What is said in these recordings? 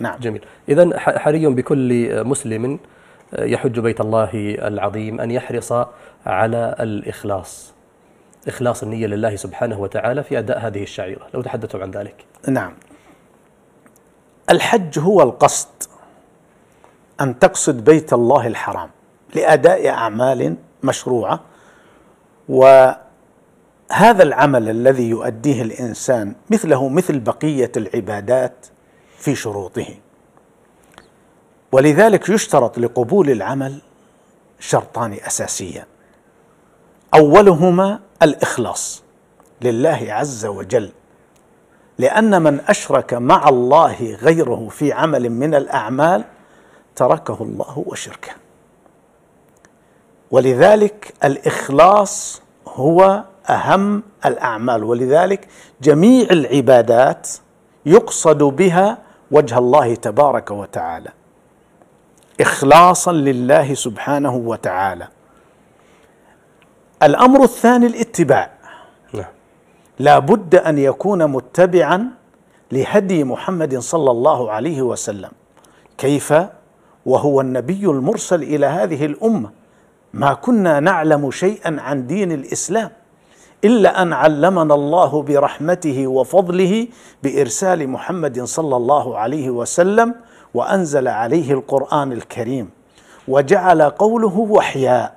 نعم جميل إذا حري بكل مسلم آه، يحج بيت الله العظيم أن يحرص على الإخلاص إخلاص النية لله سبحانه وتعالى في أداء هذه الشعيرة لو تحدثتم عن ذلك نعم الحج هو القصد أن تقصد بيت الله الحرام لأداء أعمال مشروعة وهذا العمل الذي يؤديه الإنسان مثله مثل بقية العبادات في شروطه ولذلك يشترط لقبول العمل شرطان اساسيان اولهما الاخلاص لله عز وجل لان من اشرك مع الله غيره في عمل من الاعمال تركه الله وشركه ولذلك الاخلاص هو اهم الاعمال ولذلك جميع العبادات يقصد بها وجه الله تبارك وتعالى اخلاصا لله سبحانه وتعالى الامر الثاني الاتباع لا, لا بد ان يكون متبعا لهدي محمد صلى الله عليه وسلم كيف وهو النبي المرسل الى هذه الامه ما كنا نعلم شيئا عن دين الاسلام الا ان علمنا الله برحمته وفضله بارسال محمد صلى الله عليه وسلم وانزل عليه القران الكريم وجعل قوله وحيا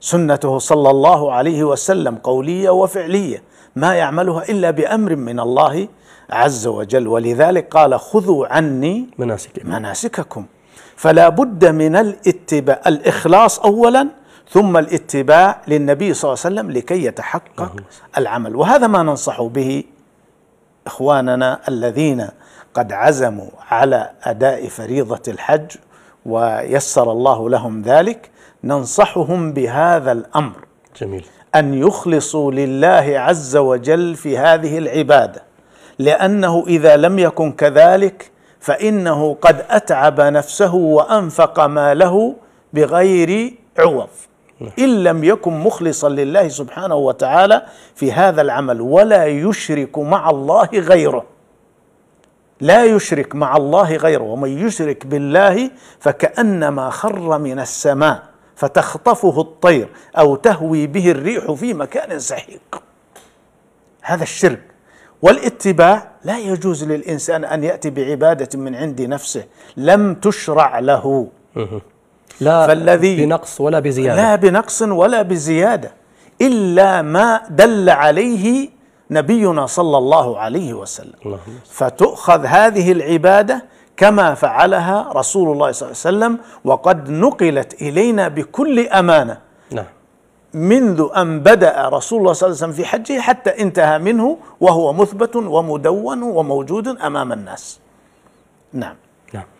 سنته صلى الله عليه وسلم قوليه وفعليه ما يعملها الا بامر من الله عز وجل ولذلك قال خذوا عني مناسككم مناسككم فلا بد من الاتباع الاخلاص اولا ثم الاتباع للنبي صلى الله عليه وسلم لكي يتحقق العمل وهذا ما ننصح به اخواننا الذين قد عزموا على اداء فريضه الحج ويسر الله لهم ذلك ننصحهم بهذا الامر جميل ان يخلصوا لله عز وجل في هذه العباده لانه اذا لم يكن كذلك فانه قد اتعب نفسه وانفق ما له بغير عوض إن لم يكن مخلصا لله سبحانه وتعالى في هذا العمل ولا يشرك مع الله غيره لا يشرك مع الله غيره ومن يشرك بالله فكأنما خر من السماء فتخطفه الطير أو تهوي به الريح في مكان سحيق هذا الشرك والاتباع لا يجوز للإنسان أن يأتي بعبادة من عند نفسه لم تشرع له لا فالذي بنقص ولا بزيادة لا بنقص ولا بزيادة إلا ما دل عليه نبينا صلى الله عليه وسلم الله فتؤخذ هذه العبادة كما فعلها رسول الله صلى الله عليه وسلم وقد نقلت إلينا بكل أمانة نعم منذ أن بدأ رسول الله صلى الله عليه وسلم في حجه حتى انتهى منه وهو مثبت ومدون وموجود أمام الناس نعم, نعم.